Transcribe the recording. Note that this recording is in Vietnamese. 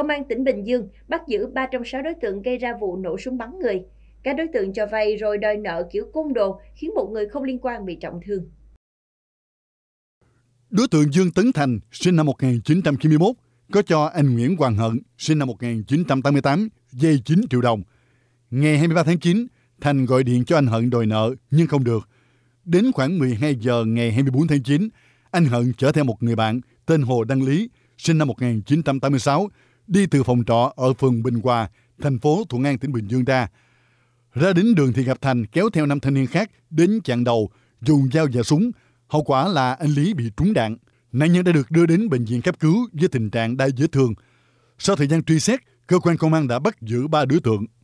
Công an tỉnh Bình Dương bắt giữ 3 trong 6 đối tượng gây ra vụ nổ súng bắn người. Các đối tượng cho vay rồi đòi nợ kiểu côn đồ khiến một người không liên quan bị trọng thương. Đối tượng Dương Tấn Thành, sinh năm 1991, có cho anh Nguyễn Hoàng Hận, sinh năm 1988, dây 9 triệu đồng. Ngày 23 tháng 9, Thành gọi điện cho anh Hận đòi nợ nhưng không được. Đến khoảng 12 giờ ngày 24 tháng 9, anh Hận chở theo một người bạn tên Hồ Đăng Lý, sinh năm 1986, đi từ phòng trọ ở phường Bình Hòa, thành phố Thuận An, tỉnh Bình Dương ra. Ra đến đường thì gặp Thành kéo theo năm thanh niên khác đến chặn đầu, dùng dao và súng. Hậu quả là anh Lý bị trúng đạn. Nạn nhân đã được đưa đến bệnh viện cấp cứu với tình trạng đai vết thương. Sau thời gian truy xét, cơ quan công an đã bắt giữ ba đối tượng.